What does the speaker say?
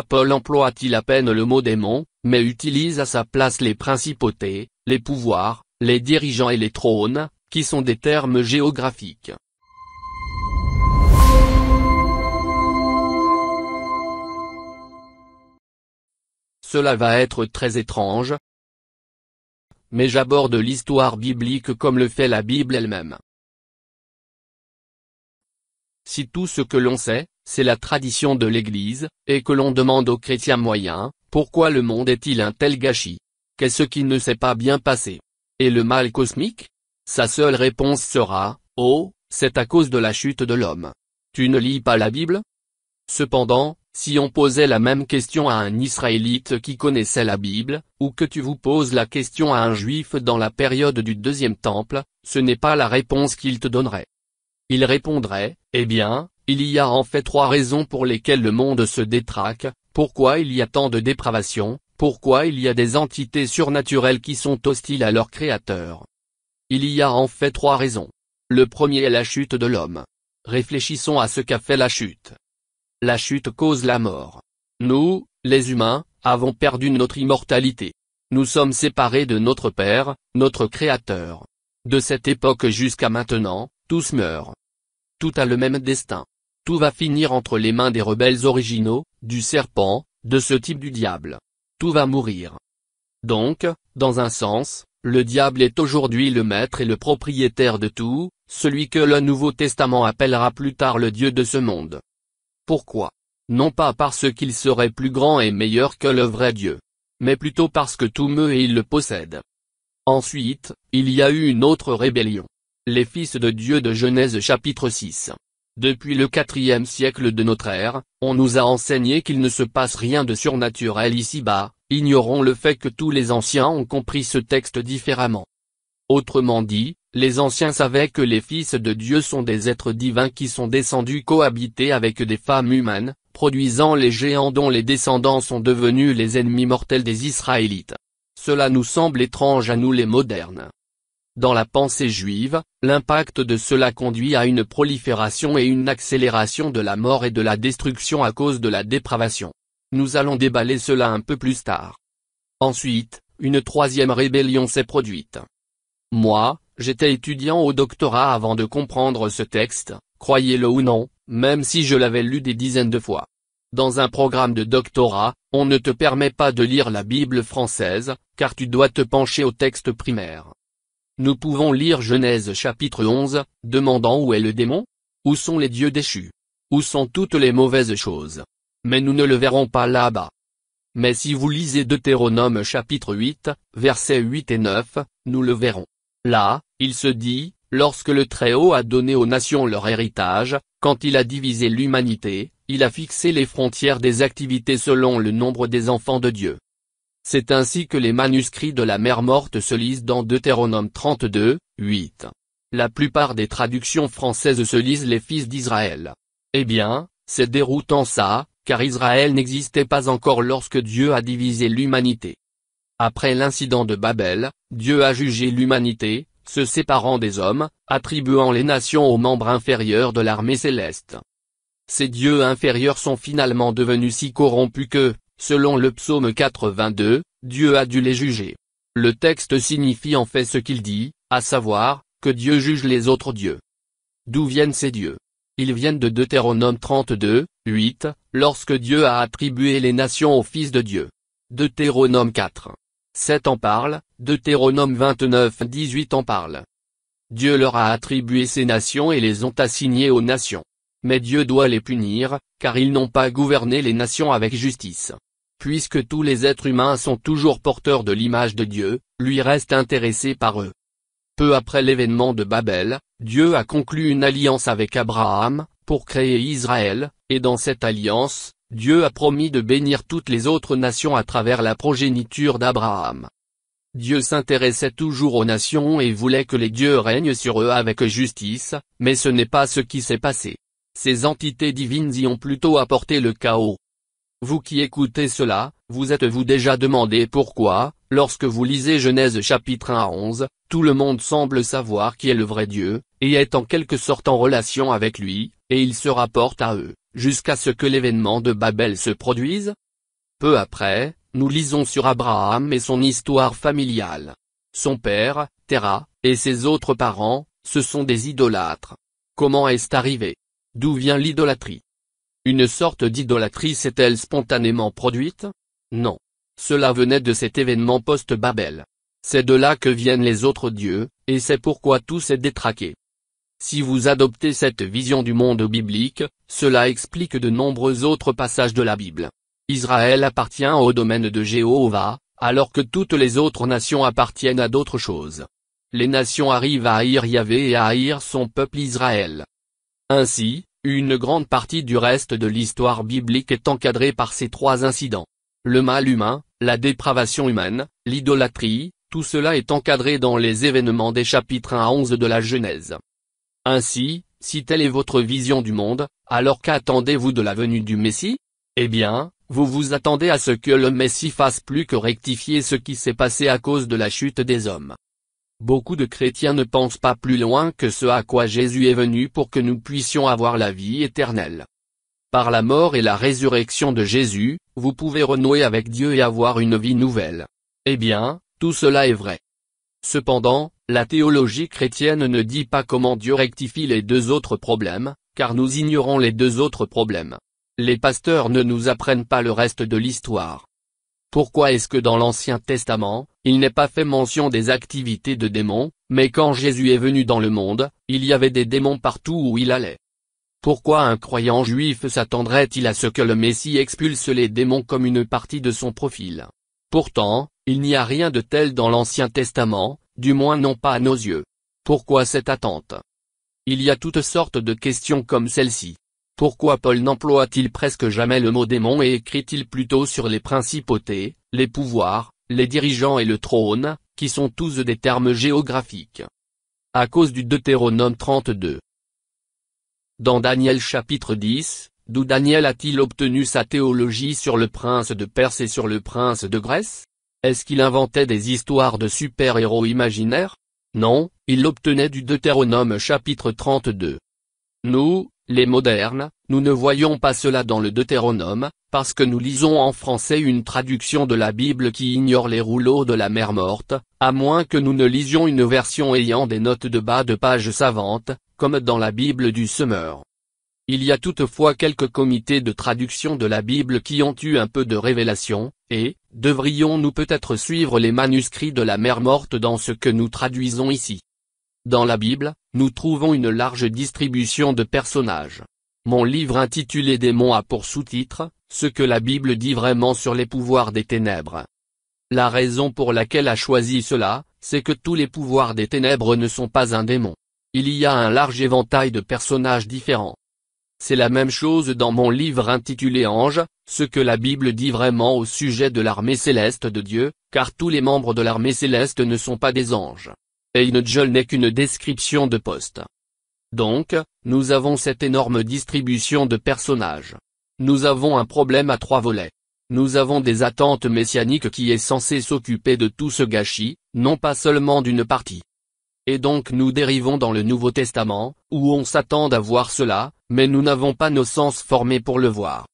Paul emploie-t-il à peine le mot démon, mais utilise à sa place les principautés, les pouvoirs, les dirigeants et les trônes, qui sont des termes géographiques. Cela va être très étrange, mais j'aborde l'histoire biblique comme le fait la Bible elle-même. Si tout ce que l'on sait, c'est la tradition de l'Église, et que l'on demande aux chrétiens moyens, pourquoi le monde est-il un tel gâchis Qu'est-ce qui ne s'est pas bien passé Et le mal cosmique Sa seule réponse sera, oh, c'est à cause de la chute de l'homme. Tu ne lis pas la Bible Cependant, si on posait la même question à un Israélite qui connaissait la Bible, ou que tu vous poses la question à un Juif dans la période du Deuxième Temple, ce n'est pas la réponse qu'il te donnerait. Il répondrait, eh bien, il y a en fait trois raisons pour lesquelles le monde se détraque, pourquoi il y a tant de dépravation, pourquoi il y a des entités surnaturelles qui sont hostiles à leur créateur. Il y a en fait trois raisons. Le premier est la chute de l'homme. Réfléchissons à ce qu'a fait la chute. La chute cause la mort. Nous, les humains, avons perdu notre immortalité. Nous sommes séparés de notre Père, notre Créateur. De cette époque jusqu'à maintenant, tous meurent. Tout a le même destin. Tout va finir entre les mains des rebelles originaux, du serpent, de ce type du diable. Tout va mourir. Donc, dans un sens, le diable est aujourd'hui le maître et le propriétaire de tout, celui que le Nouveau Testament appellera plus tard le Dieu de ce monde. Pourquoi Non pas parce qu'il serait plus grand et meilleur que le vrai Dieu. Mais plutôt parce que tout meut et il le possède. Ensuite, il y a eu une autre rébellion. Les fils de Dieu de Genèse chapitre 6. Depuis le quatrième siècle de notre ère, on nous a enseigné qu'il ne se passe rien de surnaturel ici-bas, ignorons le fait que tous les anciens ont compris ce texte différemment. Autrement dit, les anciens savaient que les fils de Dieu sont des êtres divins qui sont descendus cohabiter avec des femmes humaines, produisant les géants dont les descendants sont devenus les ennemis mortels des Israélites. Cela nous semble étrange à nous les modernes. Dans la pensée juive, l'impact de cela conduit à une prolifération et une accélération de la mort et de la destruction à cause de la dépravation. Nous allons déballer cela un peu plus tard. Ensuite, une troisième rébellion s'est produite. Moi, j'étais étudiant au doctorat avant de comprendre ce texte, croyez-le ou non, même si je l'avais lu des dizaines de fois. Dans un programme de doctorat, on ne te permet pas de lire la Bible française, car tu dois te pencher au texte primaire. Nous pouvons lire Genèse chapitre 11, demandant où est le démon Où sont les dieux déchus Où sont toutes les mauvaises choses Mais nous ne le verrons pas là-bas. Mais si vous lisez Deutéronome chapitre 8, versets 8 et 9, nous le verrons. Là, il se dit, lorsque le Très-Haut a donné aux nations leur héritage, quand il a divisé l'humanité, il a fixé les frontières des activités selon le nombre des enfants de Dieu. C'est ainsi que les manuscrits de la Mère Morte se lisent dans Deutéronome 32, 8. La plupart des traductions françaises se lisent les fils d'Israël. Eh bien, c'est déroutant ça, car Israël n'existait pas encore lorsque Dieu a divisé l'humanité. Après l'incident de Babel, Dieu a jugé l'humanité, se séparant des hommes, attribuant les nations aux membres inférieurs de l'armée céleste. Ces dieux inférieurs sont finalement devenus si corrompus que, Selon le psaume 82, Dieu a dû les juger. Le texte signifie en fait ce qu'il dit, à savoir, que Dieu juge les autres dieux. D'où viennent ces dieux Ils viennent de Deutéronome 32, 8, lorsque Dieu a attribué les nations au Fils de Dieu. Deutéronome 4. 7 en parle, Deutéronome 29 18 en parle. Dieu leur a attribué ces nations et les ont assignées aux nations. Mais Dieu doit les punir, car ils n'ont pas gouverné les nations avec justice puisque tous les êtres humains sont toujours porteurs de l'image de Dieu, lui reste intéressé par eux. Peu après l'événement de Babel, Dieu a conclu une alliance avec Abraham, pour créer Israël, et dans cette alliance, Dieu a promis de bénir toutes les autres nations à travers la progéniture d'Abraham. Dieu s'intéressait toujours aux nations et voulait que les dieux règnent sur eux avec justice, mais ce n'est pas ce qui s'est passé. Ces entités divines y ont plutôt apporté le chaos, vous qui écoutez cela, vous êtes-vous déjà demandé pourquoi, lorsque vous lisez Genèse chapitre 1 à 11, tout le monde semble savoir qui est le vrai Dieu, et est en quelque sorte en relation avec lui, et il se rapporte à eux, jusqu'à ce que l'événement de Babel se produise Peu après, nous lisons sur Abraham et son histoire familiale. Son père, Terah, et ses autres parents, ce sont des idolâtres. Comment est-ce arrivé D'où vient l'idolâtrie une sorte d'idolâtrie s'est-elle spontanément produite Non. Cela venait de cet événement post-Babel. C'est de là que viennent les autres dieux, et c'est pourquoi tout s'est détraqué. Si vous adoptez cette vision du monde biblique, cela explique de nombreux autres passages de la Bible. Israël appartient au domaine de Jéhovah, alors que toutes les autres nations appartiennent à d'autres choses. Les nations arrivent à haïr Yahvé et à haïr son peuple Israël. Ainsi, une grande partie du reste de l'histoire biblique est encadrée par ces trois incidents. Le mal humain, la dépravation humaine, l'idolâtrie, tout cela est encadré dans les événements des chapitres 1 à 11 de la Genèse. Ainsi, si telle est votre vision du monde, alors qu'attendez-vous de la venue du Messie Eh bien, vous vous attendez à ce que le Messie fasse plus que rectifier ce qui s'est passé à cause de la chute des hommes. Beaucoup de chrétiens ne pensent pas plus loin que ce à quoi Jésus est venu pour que nous puissions avoir la vie éternelle. Par la mort et la résurrection de Jésus, vous pouvez renouer avec Dieu et avoir une vie nouvelle. Eh bien, tout cela est vrai. Cependant, la théologie chrétienne ne dit pas comment Dieu rectifie les deux autres problèmes, car nous ignorons les deux autres problèmes. Les pasteurs ne nous apprennent pas le reste de l'histoire. Pourquoi est-ce que dans l'Ancien Testament, il n'est pas fait mention des activités de démons, mais quand Jésus est venu dans le monde, il y avait des démons partout où il allait. Pourquoi un croyant juif s'attendrait-il à ce que le Messie expulse les démons comme une partie de son profil Pourtant, il n'y a rien de tel dans l'Ancien Testament, du moins non pas à nos yeux. Pourquoi cette attente Il y a toutes sortes de questions comme celle-ci. Pourquoi Paul n'emploie-t-il presque jamais le mot démon et écrit-il plutôt sur les principautés, les pouvoirs, les dirigeants et le trône, qui sont tous des termes géographiques. À cause du Deutéronome 32. Dans Daniel chapitre 10, d'où Daniel a-t-il obtenu sa théologie sur le prince de Perse et sur le prince de Grèce Est-ce qu'il inventait des histoires de super-héros imaginaires Non, il l'obtenait du Deutéronome chapitre 32. Nous, les modernes, nous ne voyons pas cela dans le Deutéronome, parce que nous lisons en français une traduction de la Bible qui ignore les rouleaux de la mer morte, à moins que nous ne lisions une version ayant des notes de bas de page savantes, comme dans la Bible du semeur. Il y a toutefois quelques comités de traduction de la Bible qui ont eu un peu de révélation, et, devrions-nous peut-être suivre les manuscrits de la mer morte dans ce que nous traduisons ici dans la Bible, nous trouvons une large distribution de personnages. Mon livre intitulé Démons a pour sous-titre, ce que la Bible dit vraiment sur les pouvoirs des ténèbres. La raison pour laquelle a choisi cela, c'est que tous les pouvoirs des ténèbres ne sont pas un démon. Il y a un large éventail de personnages différents. C'est la même chose dans mon livre intitulé Ange, ce que la Bible dit vraiment au sujet de l'armée céleste de Dieu, car tous les membres de l'armée céleste ne sont pas des anges jolle n'est qu'une description de poste. Donc, nous avons cette énorme distribution de personnages. Nous avons un problème à trois volets. Nous avons des attentes messianiques qui est censé s'occuper de tout ce gâchis, non pas seulement d'une partie. Et donc nous dérivons dans le Nouveau Testament, où on s'attend à voir cela, mais nous n'avons pas nos sens formés pour le voir.